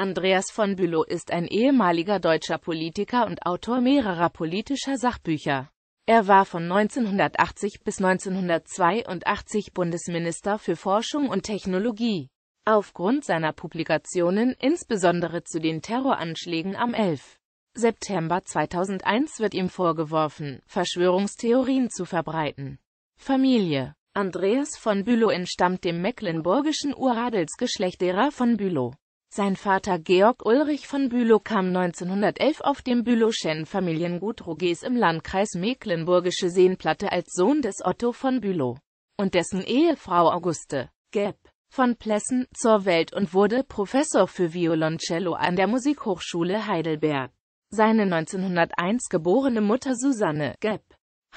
Andreas von Bülow ist ein ehemaliger deutscher Politiker und Autor mehrerer politischer Sachbücher. Er war von 1980 bis 1982 Bundesminister für Forschung und Technologie. Aufgrund seiner Publikationen, insbesondere zu den Terroranschlägen am 11. September 2001 wird ihm vorgeworfen, Verschwörungstheorien zu verbreiten. Familie Andreas von Bülow entstammt dem mecklenburgischen Uradelsgeschlecht derer von Bülow. Sein Vater Georg Ulrich von Bülow kam 1911 auf dem Bülowschen Familiengut Roges im Landkreis Mecklenburgische Seenplatte als Sohn des Otto von Bülow und dessen Ehefrau Auguste Gepp von Plessen zur Welt und wurde Professor für Violoncello an der Musikhochschule Heidelberg. Seine 1901 geborene Mutter Susanne Gepp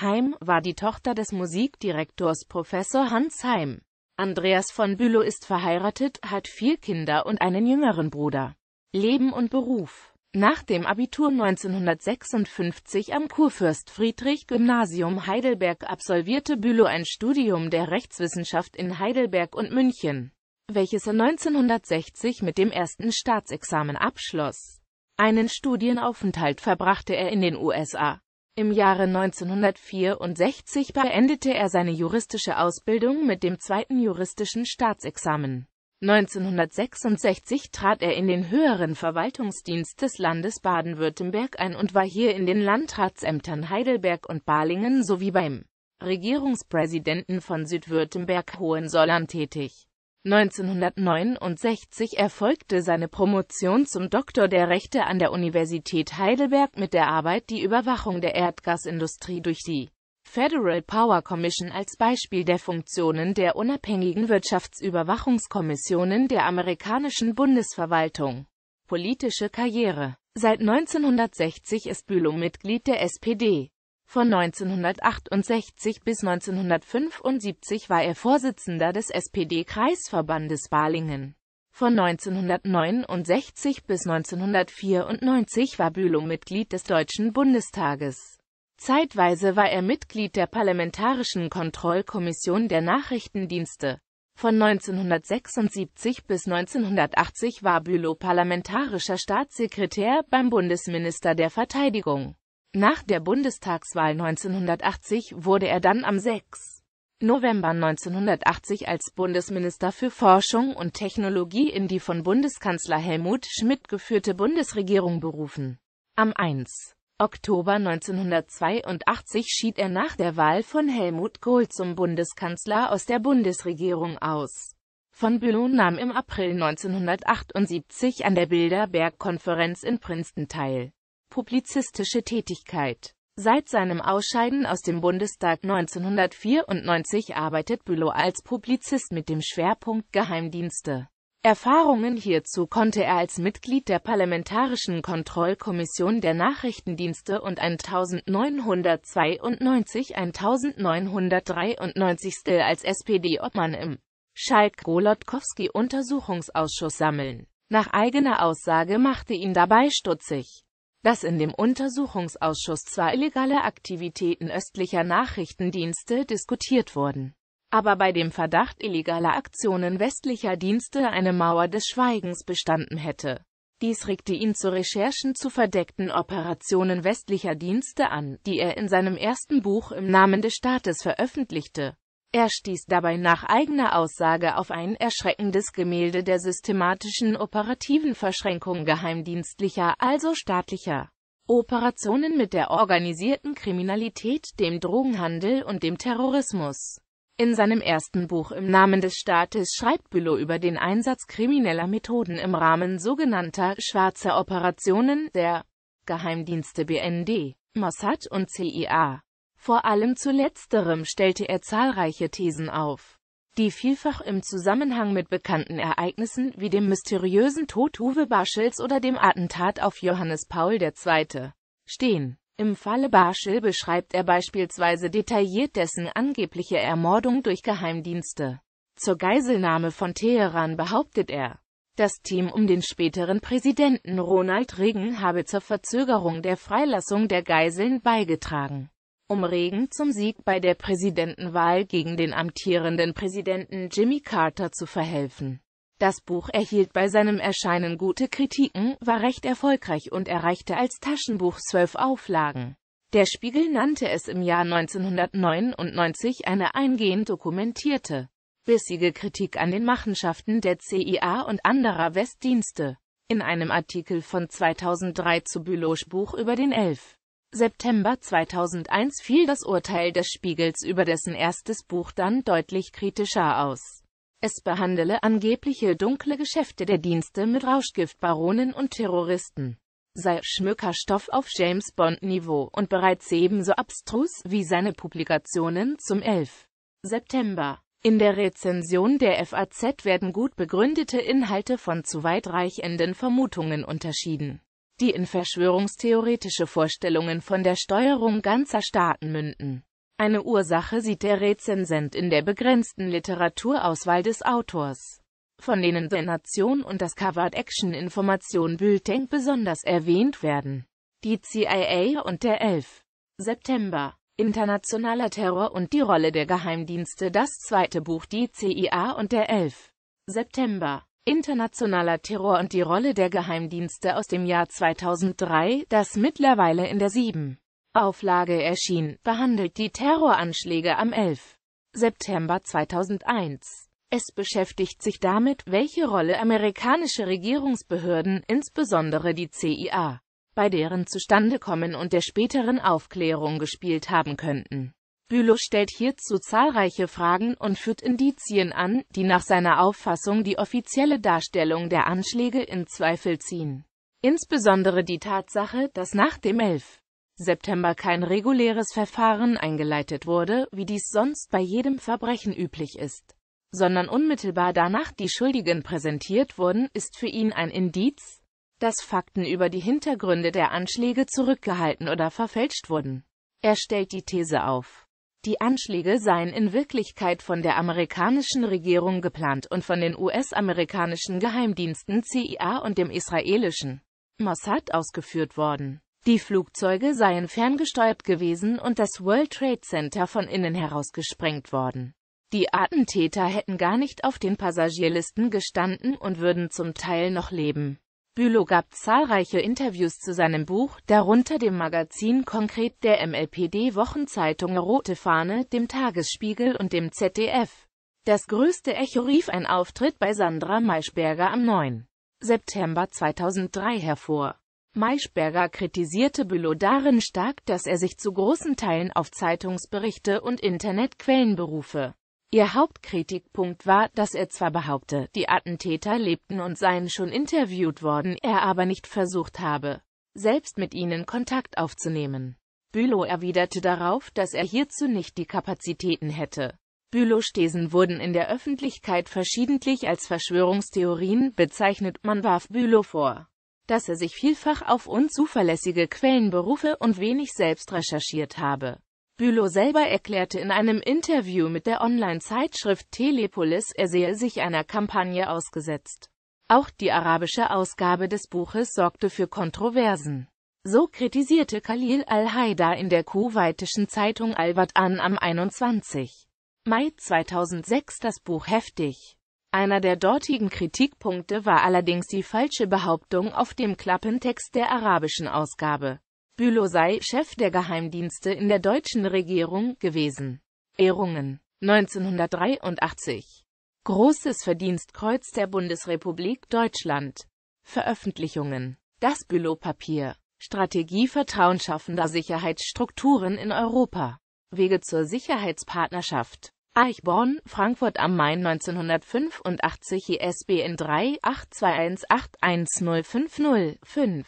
Heim war die Tochter des Musikdirektors Professor Hans Heim. Andreas von Bülow ist verheiratet, hat vier Kinder und einen jüngeren Bruder. Leben und Beruf Nach dem Abitur 1956 am Kurfürst Friedrich Gymnasium Heidelberg absolvierte Bülow ein Studium der Rechtswissenschaft in Heidelberg und München, welches er 1960 mit dem ersten Staatsexamen abschloss. Einen Studienaufenthalt verbrachte er in den USA. Im Jahre 1964 beendete er seine juristische Ausbildung mit dem zweiten juristischen Staatsexamen. 1966 trat er in den höheren Verwaltungsdienst des Landes Baden-Württemberg ein und war hier in den Landratsämtern Heidelberg und Balingen sowie beim Regierungspräsidenten von Südwürttemberg Hohensollern tätig 1969 erfolgte seine Promotion zum Doktor der Rechte an der Universität Heidelberg mit der Arbeit Die Überwachung der Erdgasindustrie durch die Federal Power Commission als Beispiel der Funktionen der unabhängigen Wirtschaftsüberwachungskommissionen der amerikanischen Bundesverwaltung. Politische Karriere Seit 1960 ist Bülow Mitglied der SPD von 1968 bis 1975 war er Vorsitzender des SPD-Kreisverbandes Balingen. Von 1969 bis 1994 war Bülow Mitglied des Deutschen Bundestages. Zeitweise war er Mitglied der Parlamentarischen Kontrollkommission der Nachrichtendienste. Von 1976 bis 1980 war Bülow parlamentarischer Staatssekretär beim Bundesminister der Verteidigung. Nach der Bundestagswahl 1980 wurde er dann am 6. November 1980 als Bundesminister für Forschung und Technologie in die von Bundeskanzler Helmut Schmidt geführte Bundesregierung berufen. Am 1. Oktober 1982 schied er nach der Wahl von Helmut Kohl zum Bundeskanzler aus der Bundesregierung aus. Von Bülow nahm im April 1978 an der Bilderberg-Konferenz in Princeton teil publizistische Tätigkeit. Seit seinem Ausscheiden aus dem Bundestag 1994 arbeitet Bülow als Publizist mit dem Schwerpunkt Geheimdienste. Erfahrungen hierzu konnte er als Mitglied der Parlamentarischen Kontrollkommission der Nachrichtendienste und 1992-1993 als SPD-Obmann im Schalk-Golodkowski-Untersuchungsausschuss sammeln. Nach eigener Aussage machte ihn dabei stutzig dass in dem Untersuchungsausschuss zwar illegale Aktivitäten östlicher Nachrichtendienste diskutiert wurden, aber bei dem Verdacht illegaler Aktionen westlicher Dienste eine Mauer des Schweigens bestanden hätte. Dies regte ihn zu Recherchen zu verdeckten Operationen westlicher Dienste an, die er in seinem ersten Buch im Namen des Staates veröffentlichte er stieß dabei nach eigener Aussage auf ein erschreckendes Gemälde der systematischen operativen Verschränkung geheimdienstlicher, also staatlicher, Operationen mit der organisierten Kriminalität, dem Drogenhandel und dem Terrorismus. In seinem ersten Buch im Namen des Staates schreibt Bülow über den Einsatz krimineller Methoden im Rahmen sogenannter schwarzer Operationen der Geheimdienste BND, Mossad und CIA. Vor allem zu letzterem stellte er zahlreiche Thesen auf, die vielfach im Zusammenhang mit bekannten Ereignissen wie dem mysteriösen Tod Uwe Barschels oder dem Attentat auf Johannes Paul II. stehen. Im Falle Barschel beschreibt er beispielsweise detailliert dessen angebliche Ermordung durch Geheimdienste. Zur Geiselnahme von Teheran behauptet er, das Team um den späteren Präsidenten Ronald Reagan habe zur Verzögerung der Freilassung der Geiseln beigetragen um Regen zum Sieg bei der Präsidentenwahl gegen den amtierenden Präsidenten Jimmy Carter zu verhelfen. Das Buch erhielt bei seinem Erscheinen gute Kritiken, war recht erfolgreich und erreichte als Taschenbuch zwölf Auflagen. Der Spiegel nannte es im Jahr 1999 eine eingehend dokumentierte, bissige Kritik an den Machenschaften der CIA und anderer Westdienste. In einem Artikel von 2003 zu Bülows Buch über den Elf. September 2001 fiel das Urteil des Spiegels über dessen erstes Buch dann deutlich kritischer aus. Es behandele angebliche dunkle Geschäfte der Dienste mit Rauschgiftbaronen und Terroristen. Sei Schmückerstoff auf James Bond-Niveau und bereits ebenso abstrus wie seine Publikationen zum 11. September. In der Rezension der FAZ werden gut begründete Inhalte von zu weitreichenden Vermutungen unterschieden die in verschwörungstheoretische Vorstellungen von der Steuerung ganzer Staaten münden. Eine Ursache sieht der Rezensent in der begrenzten Literaturauswahl des Autors, von denen The Nation und das Covered Action Information Bulletin besonders erwähnt werden. Die CIA und der 11. September Internationaler Terror und die Rolle der Geheimdienste Das zweite Buch Die CIA und der 11. September Internationaler Terror und die Rolle der Geheimdienste aus dem Jahr 2003, das mittlerweile in der 7. Auflage erschien, behandelt die Terroranschläge am 11. September 2001. Es beschäftigt sich damit, welche Rolle amerikanische Regierungsbehörden, insbesondere die CIA, bei deren Zustandekommen und der späteren Aufklärung gespielt haben könnten. Bülow stellt hierzu zahlreiche Fragen und führt Indizien an, die nach seiner Auffassung die offizielle Darstellung der Anschläge in Zweifel ziehen. Insbesondere die Tatsache, dass nach dem 11. September kein reguläres Verfahren eingeleitet wurde, wie dies sonst bei jedem Verbrechen üblich ist, sondern unmittelbar danach die Schuldigen präsentiert wurden, ist für ihn ein Indiz, dass Fakten über die Hintergründe der Anschläge zurückgehalten oder verfälscht wurden. Er stellt die These auf, die Anschläge seien in Wirklichkeit von der amerikanischen Regierung geplant und von den US-amerikanischen Geheimdiensten CIA und dem israelischen Mossad ausgeführt worden. Die Flugzeuge seien ferngesteuert gewesen und das World Trade Center von innen heraus gesprengt worden. Die Attentäter hätten gar nicht auf den Passagierlisten gestanden und würden zum Teil noch leben. Bülow gab zahlreiche Interviews zu seinem Buch, darunter dem Magazin Konkret der MLPD-Wochenzeitung Rote Fahne, dem Tagesspiegel und dem ZDF. Das größte Echo rief ein Auftritt bei Sandra Maischberger am 9. September 2003 hervor. Maischberger kritisierte Bülow darin stark, dass er sich zu großen Teilen auf Zeitungsberichte und Internetquellen berufe. Ihr Hauptkritikpunkt war, dass er zwar behaupte, die Attentäter lebten und seien schon interviewt worden, er aber nicht versucht habe, selbst mit ihnen Kontakt aufzunehmen. Bülow erwiderte darauf, dass er hierzu nicht die Kapazitäten hätte. Bülow-Stesen wurden in der Öffentlichkeit verschiedentlich als Verschwörungstheorien bezeichnet, man warf Bülow vor, dass er sich vielfach auf unzuverlässige Quellen berufe und wenig selbst recherchiert habe. Bülow selber erklärte in einem Interview mit der Online-Zeitschrift Telepolis, er sehe sich einer Kampagne ausgesetzt. Auch die arabische Ausgabe des Buches sorgte für Kontroversen. So kritisierte Khalil al-Haidar in der kuwaitischen Zeitung Albert watan am 21. Mai 2006 das Buch heftig. Einer der dortigen Kritikpunkte war allerdings die falsche Behauptung auf dem Klappentext der arabischen Ausgabe. Bülow sei Chef der Geheimdienste in der deutschen Regierung gewesen. Ehrungen 1983 Großes Verdienstkreuz der Bundesrepublik Deutschland Veröffentlichungen Das Bülow-Papier Strategie vertrauensschaffender Sicherheitsstrukturen in Europa Wege zur Sicherheitspartnerschaft Eichborn, Frankfurt am Main 1985 ISBN 3 821811050 5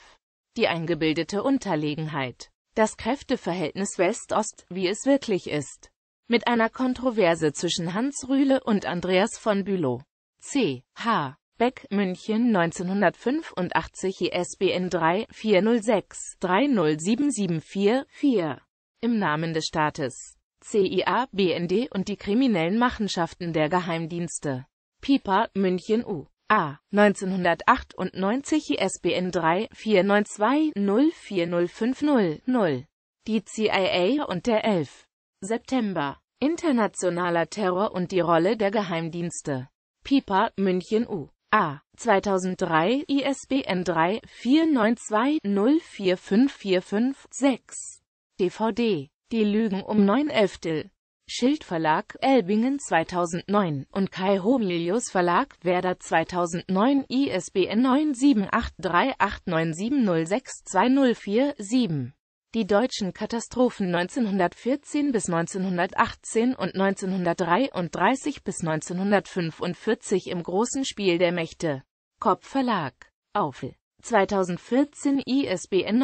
die eingebildete Unterlegenheit, das Kräfteverhältnis West-Ost, wie es wirklich ist. Mit einer Kontroverse zwischen Hans Rühle und Andreas von Bülow. C. H. Beck, München 1985 ISBN 3-406-30774-4. Im Namen des Staates. CIA, BND und die kriminellen Machenschaften der Geheimdienste. Piper, München U. A. 1998 ISBN 3-492-04050-0. Die CIA und der 11. September. Internationaler Terror und die Rolle der Geheimdienste. Pipa, München U. A. 2003 ISBN 3-492-04545-6. DVD. Die Lügen um 9 Elftel. Schild Verlag, Elbingen 2009 und Kai Homilius Verlag Werder 2009 ISBN 9783897062047. Die deutschen Katastrophen 1914 bis 1918 und 1933 bis 1945 im großen Spiel der Mächte. Kopp Verlag. Aufel. 2014 ISBN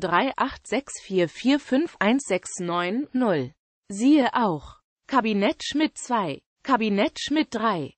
9783864445169-0 Siehe auch Kabinett Schmidt 2, Kabinett Schmidt 3